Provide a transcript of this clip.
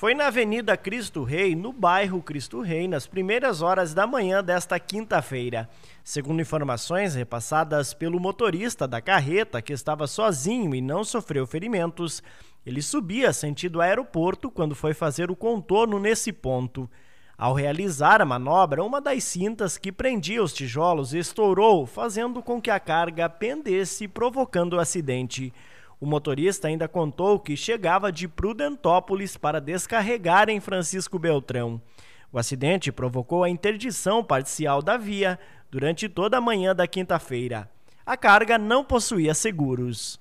Foi na Avenida Cristo Rei, no bairro Cristo Rei, nas primeiras horas da manhã desta quinta-feira. Segundo informações repassadas pelo motorista da carreta, que estava sozinho e não sofreu ferimentos, ele subia sentido aeroporto quando foi fazer o contorno nesse ponto. Ao realizar a manobra, uma das cintas que prendia os tijolos estourou, fazendo com que a carga pendesse, provocando o acidente. O motorista ainda contou que chegava de Prudentópolis para descarregar em Francisco Beltrão. O acidente provocou a interdição parcial da via durante toda a manhã da quinta-feira. A carga não possuía seguros.